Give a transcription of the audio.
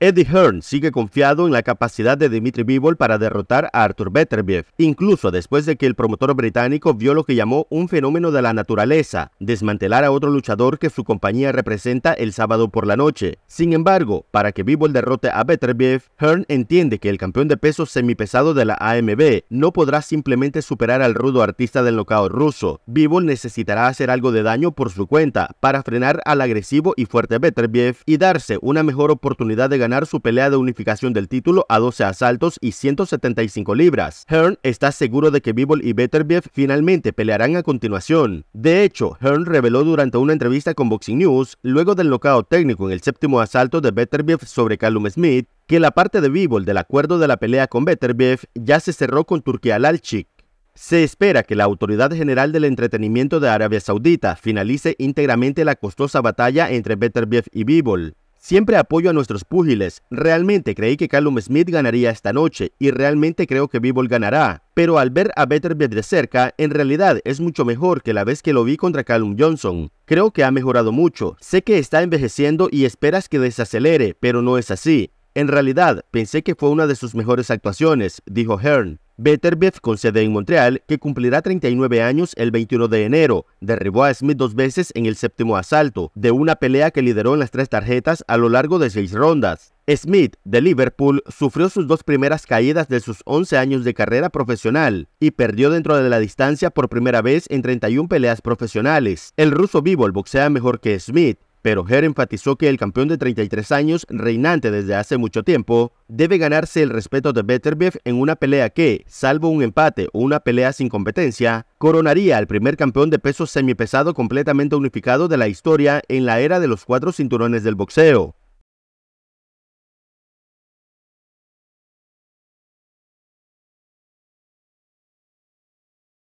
Eddie Hearn sigue confiado en la capacidad de Dimitri Bivol para derrotar a Arthur Beterbiev, incluso después de que el promotor británico vio lo que llamó un fenómeno de la naturaleza, desmantelar a otro luchador que su compañía representa el sábado por la noche. Sin embargo, para que Bivol derrote a Beterbiev, Hearn entiende que el campeón de peso semipesado de la AMB no podrá simplemente superar al rudo artista del nocao ruso. Bivol necesitará hacer algo de daño por su cuenta para frenar al agresivo y fuerte Beterbiev y darse una mejor oportunidad de ganar su pelea de unificación del título a 12 asaltos y 175 libras. Hearn está seguro de que Bibol y Beterbiev finalmente pelearán a continuación. De hecho, Hearn reveló durante una entrevista con Boxing News, luego del locao técnico en el séptimo asalto de Beterbiev sobre Callum Smith, que la parte de Bibol del acuerdo de la pelea con Beterbiev ya se cerró con Turquía Lalchik. Se espera que la Autoridad General del Entretenimiento de Arabia Saudita finalice íntegramente la costosa batalla entre Beterbiev y Bibol. Siempre apoyo a nuestros púgiles. Realmente creí que Callum Smith ganaría esta noche y realmente creo que Bivol ganará. Pero al ver a Betterbeat de cerca, en realidad es mucho mejor que la vez que lo vi contra Callum Johnson. Creo que ha mejorado mucho. Sé que está envejeciendo y esperas que desacelere, pero no es así. En realidad, pensé que fue una de sus mejores actuaciones, dijo Hearn. Betterbeth, con en Montreal, que cumplirá 39 años el 21 de enero, derribó a Smith dos veces en el séptimo asalto, de una pelea que lideró en las tres tarjetas a lo largo de seis rondas. Smith, de Liverpool, sufrió sus dos primeras caídas de sus 11 años de carrera profesional y perdió dentro de la distancia por primera vez en 31 peleas profesionales. El ruso vivo boxea mejor que Smith, pero Her enfatizó que el campeón de 33 años, reinante desde hace mucho tiempo, debe ganarse el respeto de Betterbeef en una pelea que, salvo un empate o una pelea sin competencia, coronaría al primer campeón de peso semipesado completamente unificado de la historia en la era de los cuatro cinturones del boxeo.